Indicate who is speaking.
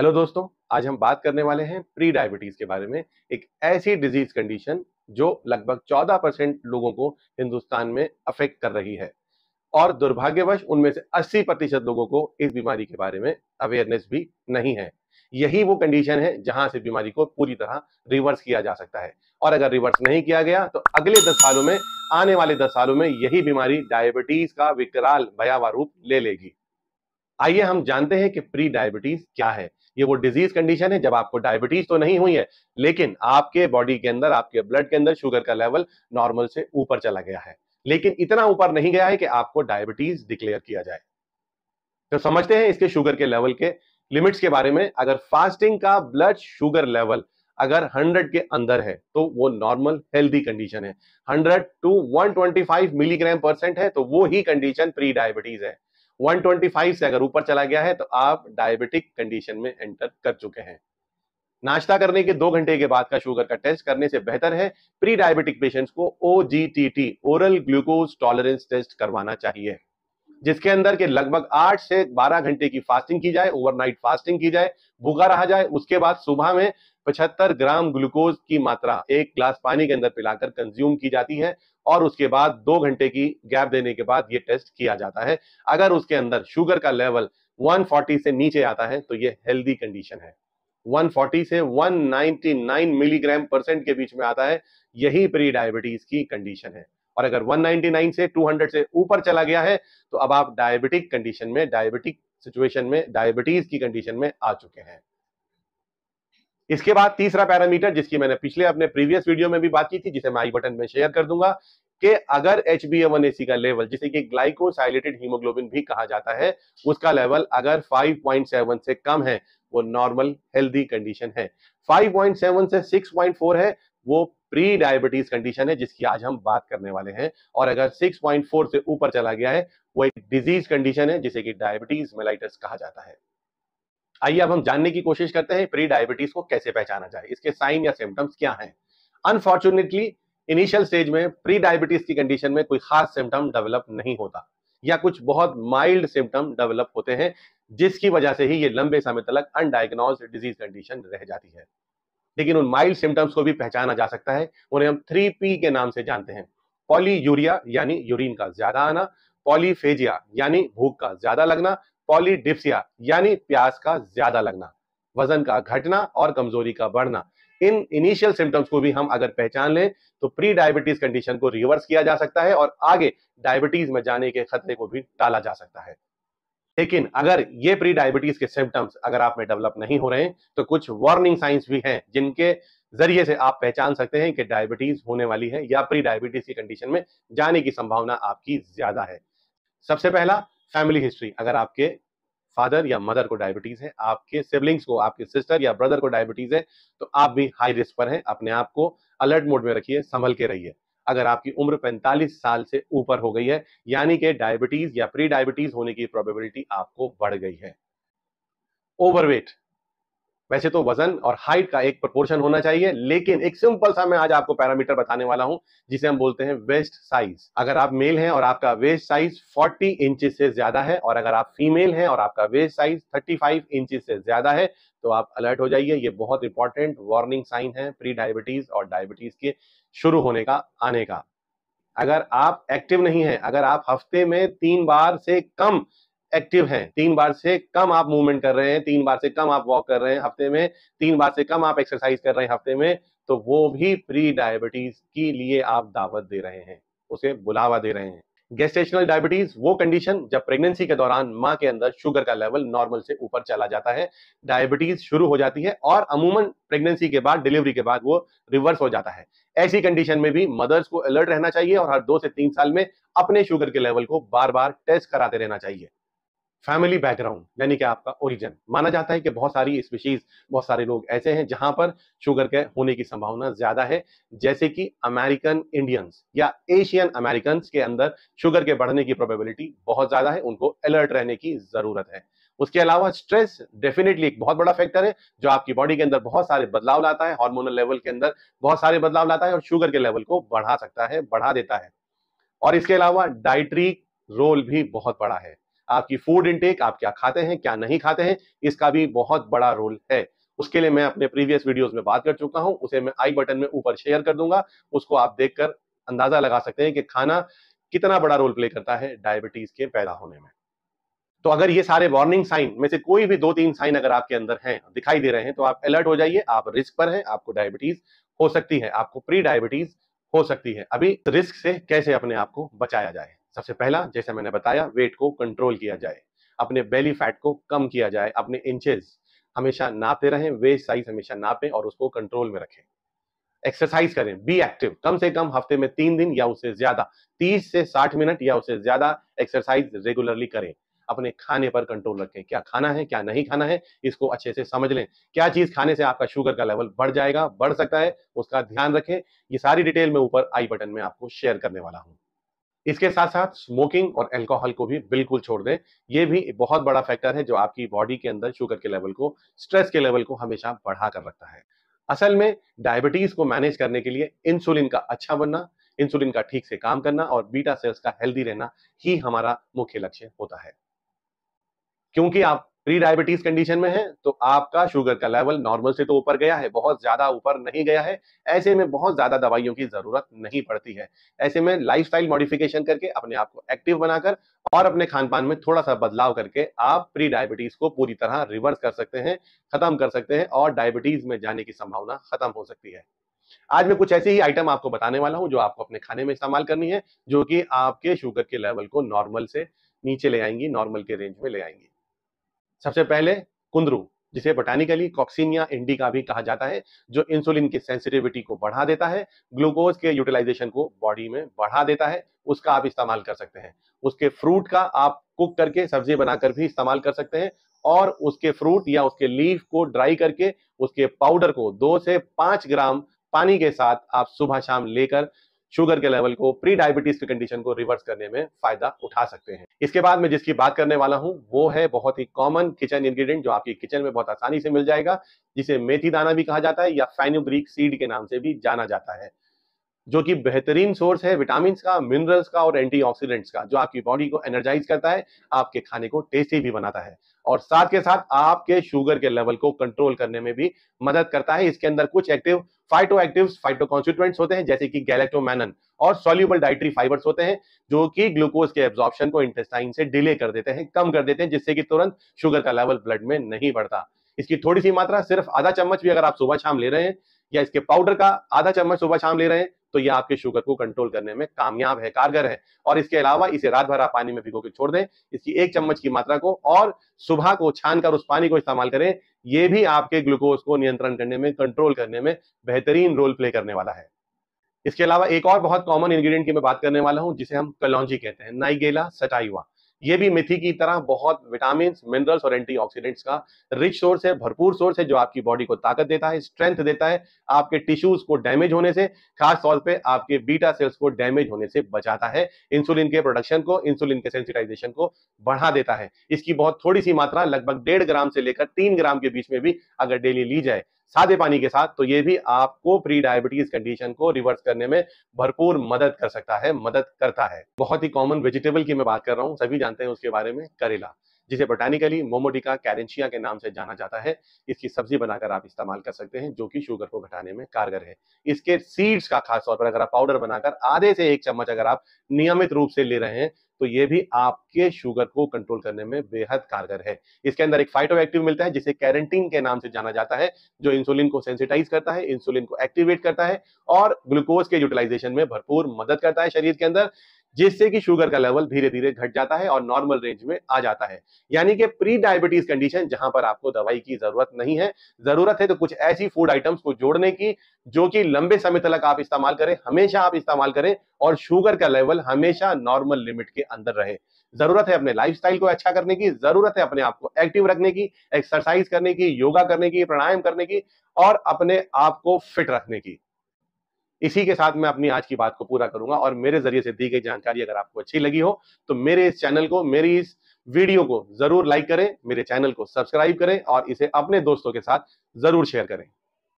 Speaker 1: hello दोस्तों आज हम बात करने वाले हैं प्री डायबिटीज के बारे में एक ऐसी डिजीज कंडीशन जो लगभग 14 परसेंट लोगों को हिंदुस्तान में अफेक्ट कर रही है और दुर्भाग्यवश उनमें से 80 प्रतिशत लोगों को इस बीमारी के बारे में अवेयरनेस भी नहीं है यही वो कंडीशन है जहां से बीमारी को पूरी तरह रिवर्स किया जा सकता है और अगर रिवर्स नहीं किया गया तो अगले दस सालों में आने वाले दस सालों में यही बीमारी डायबिटीज का विकराल भयावह रूप ले लेगी आइए हम जानते हैं कि प्री डायबिटीज क्या है ये वो डिजीज कंडीशन है जब आपको डायबिटीज तो नहीं हुई है लेकिन आपके बॉडी के अंदर आपके ब्लड के अंदर शुगर का लेवल नॉर्मल से ऊपर चला गया है लेकिन इतना ऊपर नहीं गया है कि आपको डायबिटीज डिक्लेयर किया जाए तो समझते हैं इसके शुगर के लेवल के लिमिट्स के बारे में अगर फास्टिंग का ब्लड शुगर लेवल अगर 100 के अंदर है तो वो नॉर्मल हेल्दी कंडीशन है 100 टू 125 मिलीग्राम परसेंट है तो वो ही कंडीशन प्री डायबिटीज है 125 से अगर ऊपर चला गया है तो आप डायबिटिक कंडीशन में एंटर कर चुके हैं नाश्ता करने के दो घंटे के बाद का शुगर का टेस्ट करने से बेहतर है प्री डायबिटिक पेशेंट्स को O oral glucose tolerance test करवाना चाहिए जिसके अंदर के लगभग आठ से बारह घंटे की फास्टिंग की जाए ओवरनाइट फास्टिंग की जाए भूखा रहा जाए उसके बाद सुबह में 75 ग्राम ग्लूकोज की मात्रा एक ग्लास पानी के अंदर पिलाकर कंज्यूम की जाती है और उसके बाद दो घंटे की गैप देने के बाद ये टेस्ट किया जाता है अगर उसके अंदर शुगर का लेवल 140 से नीचे आता है तो ये हेल्दी कंडीशन है 140 से 199 मिलीग्राम परसेंट के बीच में आता है यही प्री डायबिटीज की कंडीशन है और अगर 199 से 200 से ऊपर चला गया है तो अब आप डायबिटिक कंडीशन में डायबिटिक सिचुएशन में डायबिटीज की कंडीशन में आ चुके हैं इसके बाद तीसरा पैरामीटर जिसकी मैंने पिछले अपने प्रीवियस वीडियो में भी बात की थी जिसे मैं आई बटन में शेयर कर दूंगा कि अगर एच बी का लेवल जिसे कि ग्लाइकोसाइलेटेड हीमोग्लोबिन भी कहा जाता है उसका लेवल अगर 5.7 से कम है वो नॉर्मल हेल्दी कंडीशन है 5.7 से 6.4 है वो प्री डायबिटीज कंडीशन है जिसकी आज हम बात करने वाले हैं और अगर 6.4 से ऊपर चला गया है वो एक डिजीज कंडीशन है जिसे कि डायबिटीज मेलाइटस कहा जाता है आइए अब हम जानने की कोशिश करते हैं प्री डायबिटीज को कैसे पहचाना जाए इसके साइन या सिम्टम्स क्या हैं अनफॉर्चुनेटली इनिशियल स्टेज में प्री डायबिटीज की कंडीशन में कोई खास सिम्टम डेवलप नहीं होता या कुछ बहुत माइल्ड सिम्टम डेवलप होते हैं जिसकी वजह से ही ये लंबे समय तक अनडायग्नोज डिजीज कंडीशन रह जाती है लेकिन उन माइल्ड सिम्टम्स को भी पहचाना जा सकता है उन्हें हम थ्री पी के नाम से जानते हैं पॉली यूरिया यानी यूरिन का ज्यादा आना पॉलीफेजिया यानी भूख का ज्यादा लगना पॉलीडिप्सिया यानी प्यास का ज्यादा लगना वजन का घटना और कमजोरी का बढ़ना इन इनिशियल सिम्टम्स को भी हम अगर पहचान लें तो प्री डायबिटीज कंडीशन को रिवर्स किया जा सकता है और आगे डायबिटीज में जाने के खतरे को भी टाला जा सकता है लेकिन अगर ये प्री डायबिटीज के सिम्टम्स अगर आप में डेवलप नहीं हो रहे हैं तो कुछ वार्निंग साइंस भी हैं जिनके जरिए से आप पहचान सकते हैं कि डायबिटीज होने वाली है या प्री डायबिटीज की कंडीशन में जाने की संभावना आपकी ज्यादा है सबसे पहला फैमिली हिस्ट्री अगर आपके फादर या मदर को डायबिटीज है आपके सिबलिंग्स को आपके सिस्टर या ब्रदर को डायबिटीज है तो आप भी हाई रिस्क पर हैं अपने आप को अलर्ट मोड में रखिए संभल के रहिए अगर आपकी उम्र 45 साल से ऊपर हो गई है यानी कि डायबिटीज या प्री डायबिटीज होने की प्रोबेबिलिटी आपको बढ़ गई है ओवरवेट वैसे तो वजन और हाइट का एक प्रोपोर्शन होना चाहिए लेकिन एक सिंपल सा मैं आज आपको पैरामीटर बताने वाला हूं जिसे हम बोलते हैं वेस्ट साइज अगर आप मेल हैं और आपका वेस्ट साइज 40 इंच से ज्यादा है और अगर आप फीमेल हैं और आपका वेस्ट साइज 35 इंच से ज्यादा है तो आप अलर्ट हो जाइए ये बहुत इंपॉर्टेंट वार्निंग साइन है प्री डायबिटीज और डायबिटीज के शुरू होने का आने का अगर आप एक्टिव नहीं है अगर आप हफ्ते में तीन बार से कम एक्टिव हैं तीन बार से कम आप मूवमेंट कर रहे हैं तीन बार से कम आप वॉक कर रहे हैं हफ्ते में तीन बार से कम आप एक्सरसाइज कर रहे हैं हफ्ते में तो वो भी प्री डायबिटीज के लिए आप दावत दे रहे हैं उसे बुलावा दे रहे हैं गेस्टेशनल डायबिटीज वो कंडीशन जब प्रेगनेंसी के दौरान माँ के अंदर शुगर का लेवल नॉर्मल से ऊपर चला जाता है डायबिटीज शुरू हो जाती है और अमूमन प्रेगनेंसी के बाद डिलीवरी के बाद वो रिवर्स हो जाता है ऐसी कंडीशन में भी मदर्स को अलर्ट रहना चाहिए और हर दो से तीन साल में अपने शुगर के लेवल को बार बार टेस्ट कराते रहना चाहिए फैमिली बैकग्राउंड यानी कि आपका ओरिजिन माना जाता है कि बहुत सारी स्पीशीज बहुत सारे लोग ऐसे हैं जहां पर शुगर के होने की संभावना ज्यादा है जैसे कि अमेरिकन इंडियंस या एशियन अमेरिकन के अंदर शुगर के बढ़ने की प्रोबेबिलिटी बहुत ज्यादा है उनको अलर्ट रहने की जरूरत है उसके अलावा स्ट्रेस डेफिनेटली एक बहुत बड़ा फैक्टर है जो आपकी बॉडी के अंदर बहुत सारे बदलाव लाता है हार्मोनल लेवल के अंदर बहुत सारे बदलाव लाता है और शुगर के लेवल को बढ़ा सकता है बढ़ा देता है और इसके अलावा डाइट्रिक रोल भी बहुत बड़ा है आपकी फूड इनटेक आप क्या खाते हैं क्या नहीं खाते हैं इसका भी बहुत बड़ा रोल है उसके लिए मैं अपने प्रीवियस वीडियोस में बात कर चुका हूं उसे मैं आई बटन में ऊपर शेयर कर दूंगा उसको आप देखकर अंदाजा लगा सकते हैं कि खाना कितना बड़ा रोल प्ले करता है डायबिटीज के पैदा होने में तो अगर ये सारे वार्निंग साइन में से कोई भी दो तीन साइन अगर आपके अंदर हैं दिखाई दे रहे हैं तो आप अलर्ट हो जाइए आप रिस्क पर हैं आपको डायबिटीज हो सकती है आपको प्री डायबिटीज हो सकती है अभी रिस्क से कैसे अपने आप को बचाया जाए सबसे पहला जैसा मैंने बताया वेट को कंट्रोल किया जाए अपने बेली फैट को कम किया जाए अपने इंचेस हमेशा नापते रहें वेट साइज हमेशा नापें और उसको कंट्रोल में रखें एक्सरसाइज करें बी एक्टिव कम से कम हफ्ते में तीन दिन या उससे ज्यादा तीस से साठ मिनट या उससे ज्यादा एक्सरसाइज रेगुलरली करें अपने खाने पर कंट्रोल रखें क्या खाना है क्या नहीं खाना है इसको अच्छे से समझ लें क्या चीज खाने से आपका शुगर का लेवल बढ़ जाएगा बढ़ सकता है उसका ध्यान रखें ये सारी डिटेल में ऊपर आई बटन में आपको शेयर करने वाला हूँ इसके साथ साथ स्मोकिंग और एल्कोहल को भी बिल्कुल छोड़ दें ये भी बहुत बड़ा फैक्टर है जो आपकी बॉडी के अंदर शुगर के लेवल को स्ट्रेस के लेवल को हमेशा बढ़ा कर रखता है असल में डायबिटीज को मैनेज करने के लिए इंसुलिन का अच्छा बनना इंसुलिन का ठीक से काम करना और बीटा सेल्स का हेल्दी रहना ही हमारा मुख्य लक्ष्य होता है क्योंकि आप प्री डायबिटीज कंडीशन में है तो आपका शुगर का लेवल नॉर्मल से तो ऊपर गया है बहुत ज्यादा ऊपर नहीं गया है ऐसे में बहुत ज्यादा दवाइयों की जरूरत नहीं पड़ती है ऐसे में लाइफस्टाइल मॉडिफिकेशन करके अपने आप को एक्टिव बनाकर और अपने खान पान में थोड़ा सा बदलाव करके आप प्री डायबिटीज को पूरी तरह रिवर्स कर सकते हैं खत्म कर सकते हैं और डायबिटीज में जाने की संभावना खत्म हो सकती है आज मैं कुछ ऐसे ही आइटम आपको बताने वाला हूं जो आपको अपने खाने में इस्तेमाल करनी है जो कि आपके शुगर के लेवल को नॉर्मल से नीचे ले आएंगी नॉर्मल के रेंज में ले आएंगी सबसे पहले कुंदरू जिसे बोटानिकली कॉक्सिनिया इंडिका भी कहा जाता है जो इंसुलिन की सेंसिटिविटी को बढ़ा देता है ग्लूकोज के यूटिलाइजेशन को बॉडी में बढ़ा देता है उसका आप इस्तेमाल कर सकते हैं उसके फ्रूट का आप कुक करके सब्जी बनाकर भी इस्तेमाल कर सकते हैं और उसके फ्रूट या उसके लीफ को ड्राई करके उसके पाउडर को दो से पांच ग्राम पानी के साथ आप सुबह शाम लेकर शुगर के लेवल को प्री डायबिटीज की कंडीशन को रिवर्स करने में फायदा उठा सकते हैं इसके बाद मैं जिसकी बात करने वाला हूँ वो है बहुत ही कॉमन किचन इंग्रेडिएंट जो आपकी किचन में बहुत आसानी से मिल जाएगा जिसे मेथी दाना भी कहा जाता है या ग्रीक सीड के नाम से भी जाना जाता है जो कि बेहतरीन सोर्स है विटामिन का मिनरल्स का और एंटी का जो आपकी बॉडी को एनर्जाइज करता है आपके खाने को टेस्टी भी बनाता है और साथ के साथ आपके शुगर के लेवल को कंट्रोल करने में भी मदद करता है इसके अंदर कुछ एक्टिव फाइटो एक्टिव फाइटो होते हैं जैसे कि गैलेक्टोमैनन और सोल्यूबल डाइट्री फाइबर्स होते हैं जो कि ग्लूकोज के एब्जॉर्प्शन को इंटेस्टाइन से डिले कर देते हैं कम कर देते हैं जिससे कि तुरंत शुगर का लेवल ब्लड में नहीं बढ़ता इसकी थोड़ी सी मात्रा सिर्फ आधा चम्मच भी अगर आप सुबह शाम ले रहे हैं या इसके पाउडर का आधा चम्मच सुबह शाम ले रहे हैं तो ये आपके शुगर को कंट्रोल करने में कामयाब है कारगर है और इसके अलावा इसे रात भर आप पानी में भिगो के छोड़ दें इसकी एक चम्मच की मात्रा को और सुबह को छान कर उस पानी को इस्तेमाल करें ये भी आपके ग्लूकोज को नियंत्रण करने में कंट्रोल करने में बेहतरीन रोल प्ले करने वाला है इसके अलावा एक और बहुत कॉमन इंग्रेडिएंट की मैं बात करने वाला हूं जिसे हम कलौजी कहते हैं नाइगेला सटाइवा ये भी मेथी की तरह बहुत विटामिन मिनरल्स और एंटीऑक्सीडेंट्स का रिच सोर्स है भरपूर सोर्स है जो आपकी बॉडी को ताकत देता है स्ट्रेंथ देता है आपके टिश्यूज को डैमेज होने से खास तौर पे आपके बीटा सेल्स को डैमेज होने से बचाता है इंसुलिन के प्रोडक्शन को इंसुलिन के सेंसिटाइजेशन को बढ़ा देता है इसकी बहुत थोड़ी सी मात्रा लगभग डेढ़ ग्राम से लेकर तीन ग्राम के बीच में भी अगर डेली ली जाए सादे पानी के साथ तो ये भी आपको प्री डायबिटीज कंडीशन को रिवर्स करने में भरपूर मदद कर सकता है मदद करता है बहुत ही कॉमन वेजिटेबल की मैं बात कर रहा हूँ सभी जानते हैं उसके बारे में करेला जिसे बोटानिकली मोमोडिका कैरेंशिया के नाम से जाना जाता है इसकी सब्जी बनाकर आप इस्तेमाल कर सकते हैं जो कि शुगर को घटाने में कारगर है इसके सीड्स का खासतौर पर अगर आप पाउडर बनाकर आधे से एक चम्मच अगर आप नियमित रूप से ले रहे हैं तो ये भी आपके शुगर को कंट्रोल करने में बेहद कारगर है इसके अंदर एक फाइटो एक्टिव मिलता है जिसे कैरेंटीन के नाम से जाना जाता है जो इंसुलिन को सेंसिटाइज करता है इंसुलिन को एक्टिवेट करता है और ग्लूकोज के यूटिलाइजेशन में भरपूर मदद करता है शरीर के अंदर जिससे कि शुगर का लेवल धीरे धीरे घट जाता है और नॉर्मल रेंज में आ जाता है यानी कि प्री डायबिटीज कंडीशन जहां पर आपको दवाई की जरूरत नहीं है जरूरत है तो कुछ ऐसी फूड आइटम्स को जोड़ने की जो कि लंबे समय तक आप इस्तेमाल करें हमेशा आप इस्तेमाल करें और शुगर का लेवल हमेशा नॉर्मल लिमिट के अंदर रहे जरूरत है अपने लाइफ को अच्छा करने की जरूरत है अपने आप को एक्टिव रखने की एक्सरसाइज करने की योगा करने की प्राणायाम करने की और अपने आप को फिट रखने की इसी के साथ मैं अपनी आज की बात को पूरा करूंगा और मेरे जरिए से दी गई जानकारी अगर आपको अच्छी लगी हो तो मेरे इस चैनल को मेरी इस वीडियो को जरूर लाइक करें मेरे चैनल को सब्सक्राइब करें और इसे अपने दोस्तों के साथ जरूर शेयर करें